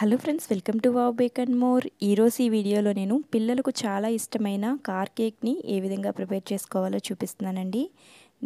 hello friends welcome to wow bake and more ఈరోజు ఈ వీడియోలో నేను పిల్లలకు చాలా ఇష్టమైన కార్ కేక్ని ఏ విధంగా ప్రిపేర్ చేసుకోవాలో చూపిస్తున్నానండి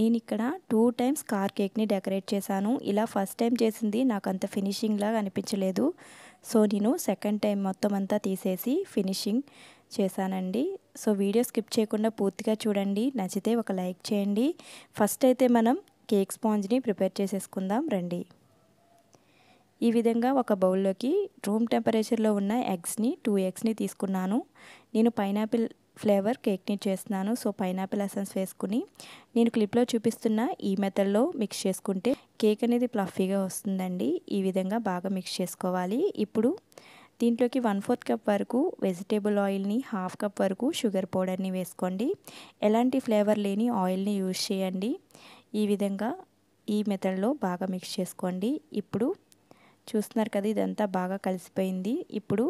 నేను ఇక్కడ టూ టైమ్స్ కార్ కేక్ని డెకరేట్ చేశాను ఇలా ఫస్ట్ టైం చేసింది నాకు అంత ఫినిషింగ్ లాగా అనిపించలేదు సో నేను సెకండ్ టైం మొత్తం అంతా తీసేసి ఫినిషింగ్ చేశానండి సో వీడియో స్కిప్ చేయకుండా పూర్తిగా చూడండి నచ్చితే ఒక లైక్ చేయండి ఫస్ట్ అయితే మనం కేక్ స్పాంజ్ని ప్రిపేర్ చేసేసుకుందాం రండి ఈ విధంగా ఒక బౌల్లోకి రూమ్ టెంపరేచర్లో ఉన్న ఎగ్స్ని టూ ఎగ్స్ని తీసుకున్నాను నేను పైనాపిల్ ఫ్లేవర్ కేక్ని చేస్తున్నాను సో పైనాపిల్ అసెన్స్ వేసుకుని నేను క్లిప్లో చూపిస్తున్న ఈ మెథడ్లో మిక్స్ చేసుకుంటే కేక్ అనేది ప్లఫీగా వస్తుందండి ఈ విధంగా బాగా మిక్స్ చేసుకోవాలి ఇప్పుడు దీంట్లోకి వన్ ఫోర్త్ కప్ వరకు వెజిటేబుల్ ఆయిల్ని హాఫ్ కప్ వరకు షుగర్ పౌడర్ని వేసుకోండి ఎలాంటి ఫ్లేవర్ లేని ఆయిల్ని యూజ్ చేయండి ఈ విధంగా ఈ మెథడ్లో బాగా మిక్స్ చేసుకోండి ఇప్పుడు చూస్తున్నారు కదా ఇదంతా బాగా కలిసిపోయింది ఇప్పుడు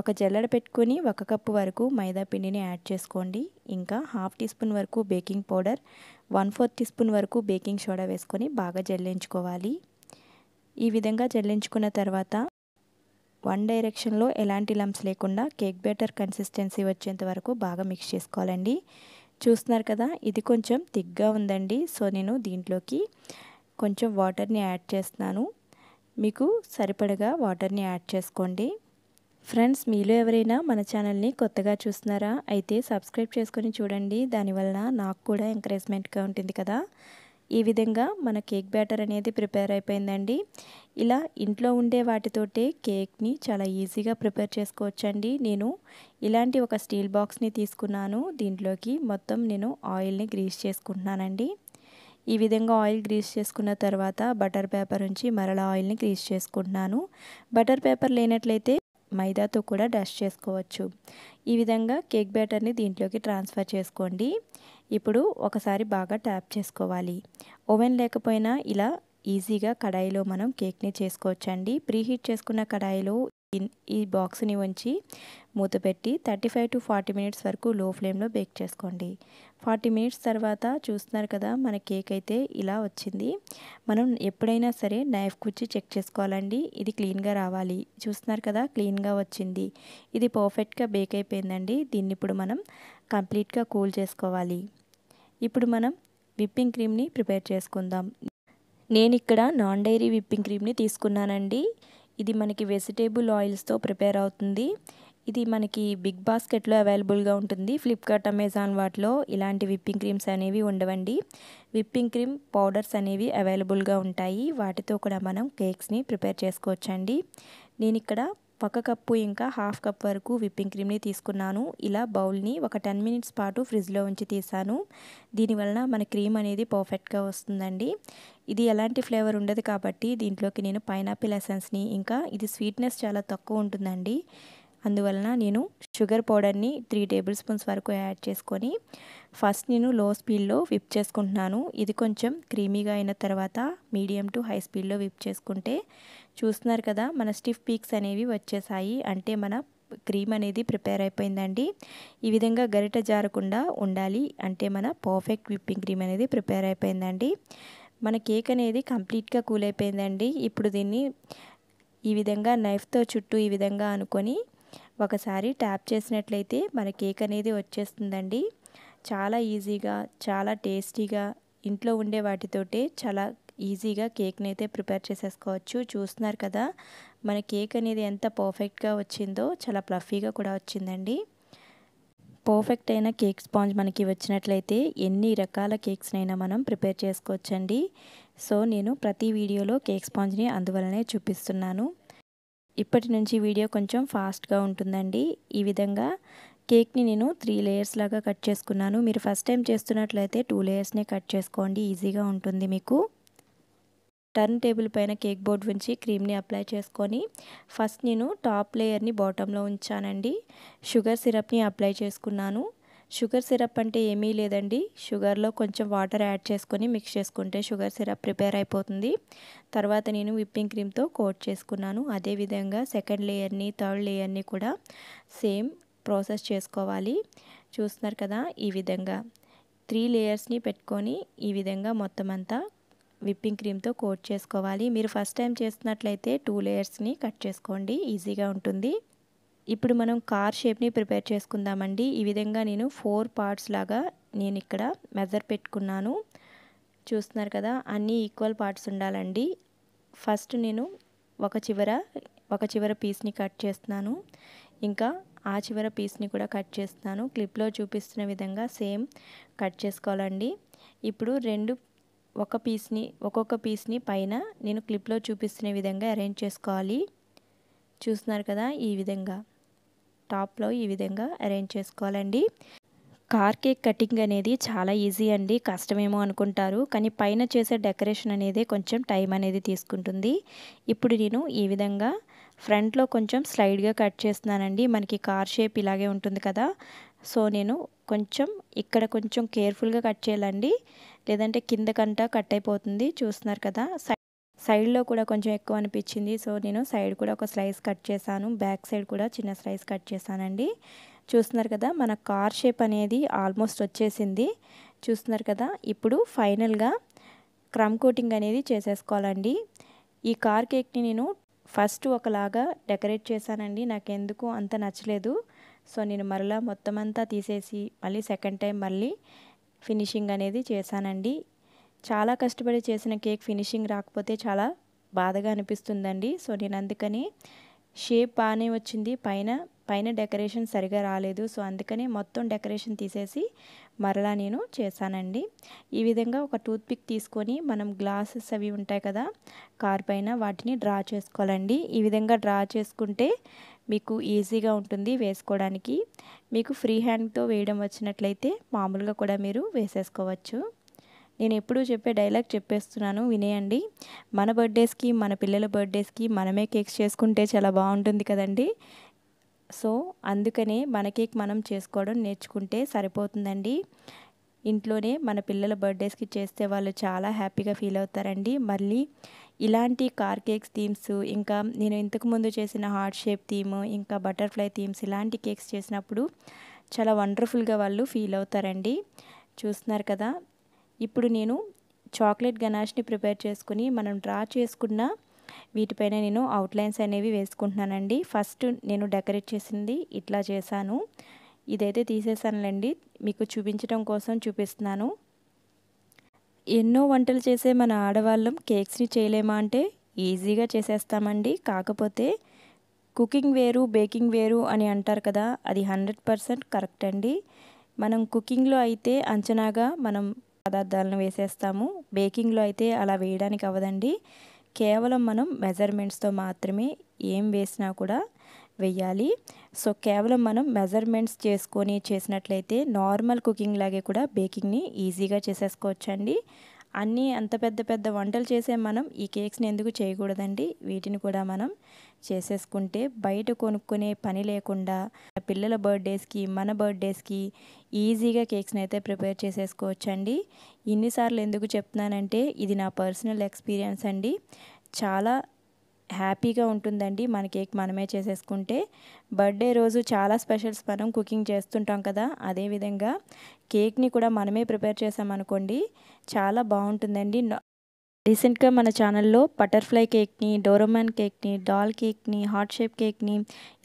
ఒక జల్లడ పెట్టుకొని ఒక కప్పు వరకు మైదా పిండిని యాడ్ చేసుకోండి ఇంకా హాఫ్ టీ స్పూన్ వరకు baking powder one fourth teaspoon వరకు బేకింగ్ సోడా వేసుకొని బాగా జల్లించుకోవాలి ఈ విధంగా జల్లించుకున్న తర్వాత వన్ డైరెక్షన్లో ఎలాంటి లంప్స్ లేకుండా కేక్ బ్యాటర్ కన్సిస్టెన్సీ వచ్చేంత వరకు బాగా మిక్స్ చేసుకోవాలండి చూస్తున్నారు కదా ఇది కొంచెం థిక్గా ఉందండి సో నేను దీంట్లోకి కొంచెం వాటర్ని యాడ్ చేస్తున్నాను మీకు సరిపడగా వాటర్ని యాడ్ చేసుకోండి ఫ్రెండ్స్ మీలో ఎవరైనా మన ఛానల్ని కొత్తగా చూస్తున్నారా అయితే సబ్స్క్రైబ్ చేసుకొని చూడండి దానివల్ల నాకు కూడా ఎంకరేజ్మెంట్గా ఉంటుంది కదా ఈ విధంగా మన కేక్ బ్యాటర్ అనేది ప్రిపేర్ అయిపోయిందండి ఇలా ఇంట్లో ఉండే వాటితోటే కేక్ని చాలా ఈజీగా ప్రిపేర్ చేసుకోవచ్చండి నేను ఇలాంటి ఒక స్టీల్ బాక్స్ని తీసుకున్నాను దీంట్లోకి మొత్తం నేను ఆయిల్ని గ్రీస్ చేసుకుంటున్నానండి ఈ విధంగా ఆయిల్ గ్రీస్ చేసుకున్న తర్వాత బటర్ పేపర్ ఉంచి మరలా ఆయిల్ని గ్రీస్ చేసుకుంటున్నాను బటర్ పేపర్ లేనట్లయితే మైదాతో కూడా డస్ట్ చేసుకోవచ్చు ఈ విధంగా కేక్ బ్యాటర్ని దీంట్లోకి ట్రాన్స్ఫర్ చేసుకోండి ఇప్పుడు ఒకసారి బాగా ట్యాప్ చేసుకోవాలి ఓవెన్ లేకపోయినా ఇలా ఈజీగా కడాయిలో మనం కేక్ని చేసుకోవచ్చండి ప్రీహీట్ చేసుకున్న కడాయిలో ఈ బాక్స్ని ఉంచి మూత పెట్టి thirty five to forty minutes వరకు లో ఫ్లేమ్లో బేక్ చేసుకోండి ఫార్టీ మినిట్స్ తర్వాత చూస్తున్నారు కదా మన కేక్ అయితే ఇలా వచ్చింది మనం ఎప్పుడైనా సరే నైఫ్ కుచ్చి చెక్ చేసుకోవాలండి ఇది క్లీన్గా రావాలి చూస్తున్నారు కదా క్లీన్గా వచ్చింది ఇది పర్ఫెక్ట్గా బేక్ అయిపోయిందండి దీన్ని ఇప్పుడు మనం కంప్లీట్గా కూల్ చేసుకోవాలి ఇప్పుడు మనం విప్పింగ్ క్రీమ్ని ప్రిపేర్ చేసుకుందాం నేను ఇక్కడ నాన్ డైరీ విప్పింగ్ క్రీమ్ని తీసుకున్నానండి ఇది మనకి వెజిటేబుల్ ఆయిల్స్తో ప్రిపేర్ అవుతుంది ఇది మనకి బిగ్ బాస్కెట్లో అవైలబుల్గా ఉంటుంది ఫ్లిప్కార్ట్ అమెజాన్ వాటిలో ఇలాంటి విప్పింగ్ క్రీమ్స్ అనేవి ఉండవండి విప్పింగ్ క్రీమ్ పౌడర్స్ అనేవి అవైలబుల్గా ఉంటాయి వాటితో కూడా మనం కేక్స్ని ప్రిపేర్ చేసుకోవచ్చండి నేను ఇక్కడ ఒక కప్పు ఇంకా హాఫ్ కప్ వరకు విప్పింగ్ క్రీమ్ని తీసుకున్నాను ఇలా బౌల్ని ఒక టెన్ మినిట్స్ పాటు ఫ్రిడ్జ్లో ఉంచి తీసాను దీనివలన మన క్రీమ్ అనేది పర్ఫెక్ట్గా వస్తుందండి ఇది ఎలాంటి ఫ్లేవర్ ఉండదు కాబట్టి దీంట్లోకి నేను పైనాపిల్ ఎసెన్స్ని ఇంకా ఇది స్వీట్నెస్ చాలా తక్కువ ఉంటుందండి అందువలన నేను షుగర్ పౌడర్ని త్రీ టేబుల్ స్పూన్స్ వరకు యాడ్ చేసుకొని ఫస్ట్ నేను లో స్పీడ్లో విప్ చేసుకుంటున్నాను ఇది కొంచెం క్రీమీగా అయిన తర్వాత మీడియం టు హై స్పీడ్లో విప్ చేసుకుంటే చూస్తున్నారు కదా మన స్టిఫ్ పీక్స్ అనేవి వచ్చేసాయి అంటే మన క్రీమ్ అనేది ప్రిపేర్ అయిపోయిందండి ఈ విధంగా గరిట జారకుండా ఉండాలి అంటే మన పర్ఫెక్ట్ విప్పింగ్ క్రీమ్ అనేది ప్రిపేర్ అయిపోయిందండి మన కేక్ అనేది కంప్లీట్గా కూల్ అయిపోయిందండి ఇప్పుడు దీన్ని ఈ విధంగా నైఫ్తో చుట్టూ ఈ విధంగా అనుకొని ఒకసారి ట్యాప్ చేసినట్లయితే మన కేక్ అనేది వచ్చేస్తుందండి చాలా ఈజీగా చాలా టేస్టీగా ఇంట్లో ఉండే వాటితోటే చాలా ఈజీగా కేక్ని అయితే ప్రిపేర్ చేసేసుకోవచ్చు చూస్తున్నారు కదా మన కేక్ అనేది ఎంత పర్ఫెక్ట్గా వచ్చిందో చాలా ప్లఫీగా కూడా వచ్చిందండి పర్ఫెక్ట్ అయిన కేక్ స్పాంజ్ మనకి వచ్చినట్లయితే ఎన్ని రకాల కేక్స్నైనా మనం ప్రిపేర్ చేసుకోవచ్చండి సో నేను ప్రతి వీడియోలో కేక్ స్పాంజ్ని అందువలనే చూపిస్తున్నాను ఇప్పటి నుంచి వీడియో కొంచెం ఫాస్ట్గా ఉంటుందండి ఈ విధంగా కేక్ని నేను త్రీ లేయర్స్ లాగా కట్ చేసుకున్నాను మీరు ఫస్ట్ టైం చేస్తున్నట్లయితే టూ లేయర్స్నే కట్ చేసుకోండి ఈజీగా ఉంటుంది మీకు టర్న్ టేబుల్ పైన కేక్ బోర్డ్ ఉంచి క్రీమ్ని అప్లై చేసుకొని ఫస్ట్ నేను టాప్ లేయర్ని బాటంలో ఉంచానండి షుగర్ సిరప్ని అప్లై చేసుకున్నాను షుగర్ సిరప్ అంటే ఏమీ లేదండి షుగర్లో కొంచెం వాటర్ యాడ్ చేసుకొని మిక్స్ చేసుకుంటే షుగర్ సిరప్ ప్రిపేర్ అయిపోతుంది తర్వాత నేను విప్పింగ్ క్రీమ్తో కోట్ చేసుకున్నాను అదేవిధంగా సెకండ్ లేయర్ని థర్డ్ లేయర్ని కూడా సేమ్ ప్రాసెస్ చేసుకోవాలి చూస్తున్నారు కదా ఈ విధంగా త్రీ లేయర్స్ని పెట్టుకొని ఈ విధంగా మొత్తం అంతా విప్పింగ్ క్రీమ్తో కోట్ చేసుకోవాలి మీరు ఫస్ట్ టైం చేస్తున్నట్లయితే టూ లేయర్స్ని కట్ చేసుకోండి ఈజీగా ఉంటుంది ఇప్పుడు మనం కార్ షేప్ని ప్రిపేర్ చేసుకుందామండి ఈ విధంగా నేను ఫోర్ పార్ట్స్ లాగా నేను ఇక్కడ మెజర్ పెట్టుకున్నాను చూస్తున్నారు కదా అన్నీ ఈక్వల్ పార్ట్స్ ఉండాలండి ఫస్ట్ నేను ఒక చివర ఒక చివర పీస్ని కట్ చేస్తున్నాను ఇంకా ఆ చివర పీస్ని కూడా కట్ చేస్తున్నాను క్లిప్లో చూపిస్తున్న విధంగా సేమ్ కట్ చేసుకోవాలండి ఇప్పుడు రెండు ఒక పీస్ని ఒక్కొక్క పీస్ని పైన నేను క్లిప్లో చూపిస్తున్న విధంగా అరేంజ్ చేసుకోవాలి చూస్తున్నారు కదా ఈ విధంగా టాప్లో ఈ విధంగా అరేంజ్ చేసుకోవాలండి కార్ కేక్ కటింగ్ అనేది చాలా ఈజీ అండి కష్టమేమో అనుకుంటారు కానీ పైన చేసే డెకరేషన్ అనేది కొంచెం టైం అనేది తీసుకుంటుంది ఇప్పుడు నేను ఈ విధంగా ఫ్రంట్లో కొంచెం స్లైడ్గా కట్ చేస్తున్నానండి మనకి కార్ షేప్ ఇలాగే ఉంటుంది కదా సో నేను కొంచెం ఇక్కడ కొంచెం కేర్ఫుల్గా కట్ చేయాలండి లేదంటే కిందకంట కట్ అయిపోతుంది చూస్తున్నారు కదా సైడ్లో కూడా కొంచెం ఎక్కువ అనిపించింది సో నేను సైడ్ కూడా ఒక స్లైస్ కట్ చేశాను బ్యాక్ సైడ్ కూడా చిన్న స్లైస్ కట్ చేశానండి చూస్తున్నారు కదా మన కార్ షేప్ అనేది ఆల్మోస్ట్ వచ్చేసింది చూస్తున్నారు కదా ఇప్పుడు ఫైనల్గా క్రమ్ కోటింగ్ అనేది చేసేసుకోవాలండి ఈ కార్ కేక్ని నేను ఫస్ట్ ఒకలాగా డెకరేట్ చేశానండి నాకు ఎందుకు అంత నచ్చలేదు సో నేను మరలా మొత్తం అంతా తీసేసి మళ్ళీ సెకండ్ టైం మళ్ళీ ఫినిషింగ్ అనేది చేశానండి చాలా కష్టపడి చేసిన కేక్ ఫినిషింగ్ రాకపోతే చాలా బాధగా అనిపిస్తుందండి సో నేను అందుకని షేప్ బాగానే వచ్చింది పైన పైన డెకరేషన్ సరిగా రాలేదు సో అందుకని మొత్తం డెకరేషన్ తీసేసి మరలా నేను చేశానండి ఈ విధంగా ఒక టూత్పిక్ తీసుకొని మనం గ్లాసెస్ అవి ఉంటాయి కదా కార్ పైన వాటిని డ్రా చేసుకోవాలండి ఈ విధంగా డ్రా చేసుకుంటే మీకు ఈజీగా ఉంటుంది వేసుకోవడానికి మీకు ఫ్రీ హ్యాండ్తో వేయడం వచ్చినట్లయితే మామూలుగా కూడా మీరు వేసేసుకోవచ్చు నేను ఎప్పుడూ చెప్పే డైలాగ్ చెప్పేస్తున్నాను వినేయండి మన బర్త్డేస్కి మన పిల్లల బర్త్డేస్కి మనమే కేక్స్ చేసుకుంటే చాలా బాగుంటుంది కదండి సో అందుకనే మన కేక్ మనం చేసుకోవడం నేర్చుకుంటే సరిపోతుందండి ఇంట్లోనే మన పిల్లల బర్త్డేస్కి చేస్తే వాళ్ళు చాలా హ్యాపీగా ఫీల్ అవుతారండి మళ్ళీ ఇలాంటి కార్ కేక్స్ థీమ్స్ ఇంకా నేను ఇంతకుముందు చేసిన హార్ట్ షేప్ థీమ్ ఇంకా బటర్ఫ్లై థీమ్స్ ఇలాంటి కేక్స్ చేసినప్పుడు చాలా వండర్ఫుల్గా వాళ్ళు ఫీల్ అవుతారండి చూస్తున్నారు కదా ఇప్పుడు నేను చాక్లెట్ గనాష్ని ప్రిపేర్ చేసుకుని మనం డ్రా చేసుకున్న వీటిపైన నేను అవుట్లైన్స్ అనేవి వేసుకుంటున్నానండి ఫస్ట్ నేను డెకరేట్ చేసింది ఇట్లా చేశాను ఇదైతే తీసేసానులేండి మీకు చూపించడం కోసం చూపిస్తున్నాను ఎన్నో వంటలు చేసే మన ఆడవాళ్ళం కేక్స్ని చేయలేమా అంటే ఈజీగా చేసేస్తామండి కాకపోతే కుకింగ్ వేరు బేకింగ్ వేరు అని అంటారు కదా అది హండ్రెడ్ పర్సెంట్ కరెక్ట్ అండి మనం కుకింగ్లో అయితే అంచనాగా మనం పదార్థాలను వేసేస్తాము బేకింగ్లో అయితే అలా వేయడానికి అవదండి కేవలం మనం మెజర్మెంట్స్తో మాత్రమే ఏం వేసినా కూడా వెయ్యాలి సో కేవలం మనం మెజర్మెంట్స్ చేసుకొని చేసినట్లయితే నార్మల్ కుకింగ్ లాగే కూడా బేకింగ్ని ఈజీగా చేసేసుకోవచ్చండి అన్నీ అంత పెద్ద పెద్ద వంటలు చేసే మనం ఈ కేక్స్ని ఎందుకు చేయకూడదండి వీటిని కూడా మనం చేసేసుకుంటే బయట కొనుక్కునే పని లేకుండా పిల్లల బర్త్డేస్కి మన బర్త్డేస్కి ఈజీగా కేక్స్ని అయితే ప్రిపేర్ చేసేసుకోవచ్చండి ఇన్నిసార్లు ఎందుకు చెప్తున్నానంటే ఇది నా పర్సనల్ ఎక్స్పీరియన్స్ అండి చాలా హ్యాపీగా ఉంటుందండి మన కేక్ మనమే చేసేసుకుంటే బర్త్డే రోజు చాలా స్పెషల్స్ మనం కుకింగ్ చేస్తుంటాం కదా అదేవిధంగా కేక్ని కూడా మనమే ప్రిపేర్ చేసామనుకోండి చాలా బాగుంటుందండి రీసెంట్గా మన ఛానల్లో బటర్ఫ్లై కేక్ని డోరోమాన్ కేక్ని డాల్ కేక్ని హార్ట్ షేప్ కేక్ని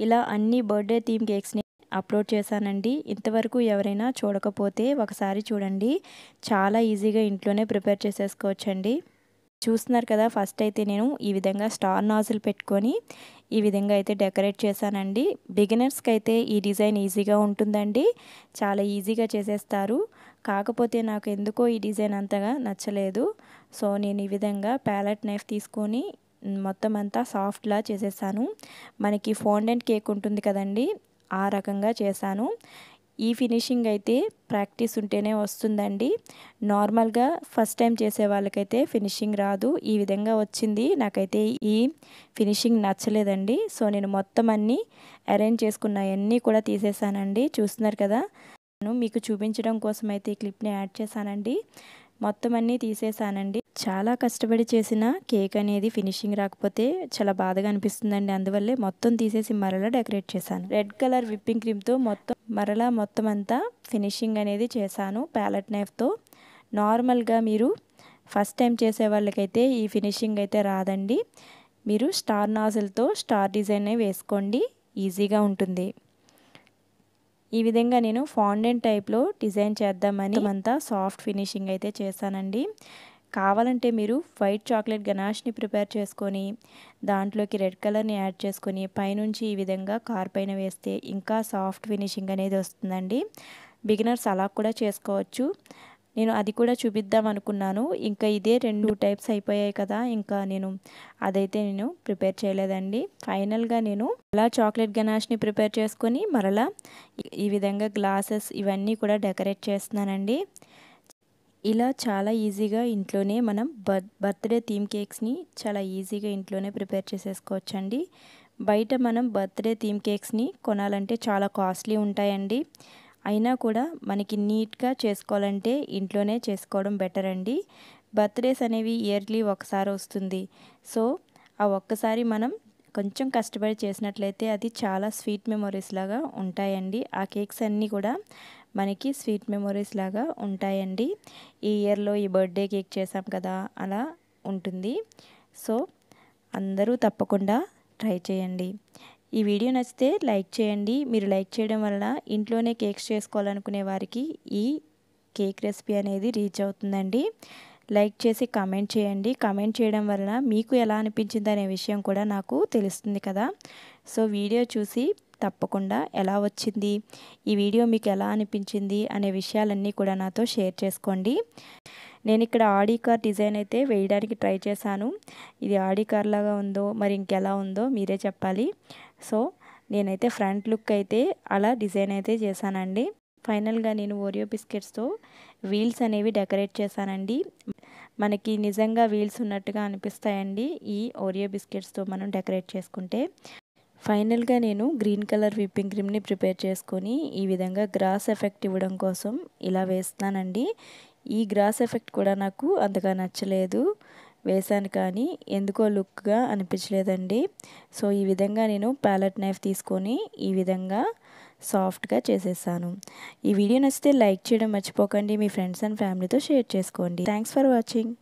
ఇలా అన్ని బర్త్డే థీమ్ కేక్స్ని అప్లోడ్ చేశానండి ఇంతవరకు ఎవరైనా చూడకపోతే ఒకసారి చూడండి చాలా ఈజీగా ఇంట్లోనే ప్రిపేర్ చేసేసుకోవచ్చండి చూస్తున్నారు కదా ఫస్ట్ అయితే నేను ఈ విధంగా స్టార్ నాజులు పెట్టుకొని ఈ విధంగా అయితే డెకరేట్ చేశానండి బిగినర్స్కి అయితే ఈ డిజైన్ ఈజీగా ఉంటుందండి చాలా ఈజీగా చేసేస్తారు కాకపోతే నాకు ఎందుకో ఈ డిజైన్ అంతగా నచ్చలేదు సో నేను ఈ విధంగా ప్యాలెట్ నైఫ్ తీసుకొని మొత్తం అంతా సాఫ్ట్లా చేసేసాను మనకి ఫోండెంట్ కేక్ ఉంటుంది కదండి ఆ రకంగా చేశాను ఈ ఫినిషింగ్ అయితే ప్రాక్టీస్ ఉంటేనే వస్తుందండి నార్మల్గా ఫస్ట్ టైం చేసే వాళ్ళకైతే ఫినిషింగ్ రాదు ఈ విధంగా వచ్చింది నాకైతే ఈ ఫినిషింగ్ నచ్చలేదండి సో నేను మొత్తం అన్నీ అరేంజ్ చేసుకున్న అన్నీ కూడా తీసేసానండి చూస్తున్నారు కదా నేను మీకు చూపించడం కోసం అయితే ఈ క్లిప్ని యాడ్ చేశానండి మొత్తం అన్నీ తీసేసానండి చాలా కష్టపడి చేసిన కేక్ అనేది ఫినిషింగ్ రాకపోతే చాలా బాధగా అనిపిస్తుందండి అందువల్లే మొత్తం తీసేసి మరలా డెకరేట్ చేశాను రెడ్ కలర్ విప్పింగ్ క్రీమ్తో మొత్తం మరలా మొత్తం అంతా ఫినిషింగ్ అనేది చేశాను ప్యాలెట్ నైఫ్తో నార్మల్గా మీరు ఫస్ట్ టైం చేసే వాళ్ళకైతే ఈ ఫినిషింగ్ అయితే రాదండి మీరు స్టార్ నాజిల్తో స్టార్ డిజైన్ వేసుకోండి ఈజీగా ఉంటుంది ఈ విధంగా నేను ఫాండెంట్ టైప్లో డిజైన్ చేద్దామని అంతా సాఫ్ట్ ఫినిషింగ్ అయితే చేశానండి కావాలంటే మీరు వైట్ చాక్లెట్ గనాష్ని ప్రిపేర్ చేసుకొని దాంట్లోకి రెడ్ కలర్ని యాడ్ చేసుకొని పైనుంచి ఈ విధంగా కార్ పైన వేస్తే ఇంకా సాఫ్ట్ ఫినిషింగ్ అనేది వస్తుందండి బిగినర్స్ అలా కూడా చేసుకోవచ్చు నేను అది కూడా చూపిద్దాం అనుకున్నాను ఇంకా ఇదే రెండు టైప్స్ అయిపోయాయి కదా ఇంకా నేను అదైతే నేను ప్రిపేర్ చేయలేదండి ఫైనల్గా నేను అలా చాక్లెట్ గనాష్ని ప్రిపేర్ చేసుకొని మరలా ఈ విధంగా గ్లాసెస్ ఇవన్నీ కూడా డెకరేట్ చేస్తున్నానండి ఇలా చాలా ఈజీగా ఇంట్లోనే మనం బర్త్ బర్త్డే థీమ్ కేక్స్ని చాలా ఈజీగా ఇంట్లోనే ప్రిపేర్ చేసేసుకోవచ్చండి బయట మనం బర్త్డే థీమ్ కేక్స్ని కొనాలంటే చాలా కాస్ట్లీ ఉంటాయండి అయినా కూడా మనకి నీట్గా చేసుకోవాలంటే ఇంట్లోనే చేసుకోవడం బెటర్ అండి బర్త్డేస్ అనేవి ఇయర్లీ ఒకసారి వస్తుంది సో ఆ ఒక్కసారి మనం కొంచెం కష్టపడి చేసినట్లయితే అది చాలా స్వీట్ మెమొరీస్ లాగా ఉంటాయండి ఆ కేక్స్ అన్నీ కూడా మనకి స్వీట్ మెమొరీస్ లాగా ఉంటాయండి ఈ ఇయర్లో ఈ బర్త్డే కేక్ చేసాం కదా అలా ఉంటుంది సో అందరూ తప్పకుండా ట్రై చేయండి ఈ వీడియో నచ్చితే లైక్ చేయండి మీరు లైక్ చేయడం వలన ఇంట్లోనే కేక్స్ చేసుకోవాలనుకునే వారికి ఈ కేక్ రెసిపీ అనేది రీచ్ అవుతుందండి లైక్ చేసి కామెంట్ చేయండి కామెంట్ చేయడం వలన మీకు ఎలా అనిపించింది అనే విషయం కూడా నాకు తెలుస్తుంది కదా సో వీడియో చూసి తప్పకుండా ఎలా వచ్చింది ఈ వీడియో మీకు ఎలా అనిపించింది అనే విషయాలన్నీ కూడా నాతో షేర్ చేసుకోండి నేను ఇక్కడ ఆడి కార్ డిజైన్ అయితే వేయడానికి ట్రై చేశాను ఇది ఆడి కార్ లాగా ఉందో మరి ఇంకెలా ఉందో మీరే చెప్పాలి సో నేనైతే ఫ్రంట్ లుక్ అయితే అలా డిజైన్ అయితే చేశానండి ఫైనల్గా నేను ఓరియో బిస్కెట్స్తో వీల్స్ అనేవి డెకరేట్ చేశానండి మనకి నిజంగా వీల్స్ ఉన్నట్టుగా అనిపిస్తాయండి ఈ ఓరియో బిస్కెట్స్తో మనం డెకరేట్ చేసుకుంటే ఫైనల్గా నేను గ్రీన్ కలర్ విప్పింగ్ క్రీమ్ని ప్రిపేర్ చేసుకొని ఈ విధంగా గ్రాస్ ఎఫెక్ట్ ఇవ్వడం కోసం ఇలా వేస్తానండి ఈ గ్రాస్ ఎఫెక్ట్ కూడా నాకు అంతగా నచ్చలేదు వేశాను కానీ ఎందుకో లుక్గా అనిపించలేదండి సో ఈ విధంగా నేను ప్యాలెట్ నైఫ్ తీసుకొని ఈ విధంగా సాఫ్ట్గా చేసేసాను ఈ వీడియో నచ్చితే లైక్ చేయడం మర్చిపోకండి మీ ఫ్రెండ్స్ అండ్ ఫ్యామిలీతో షేర్ చేసుకోండి థ్యాంక్స్ ఫర్ వాచింగ్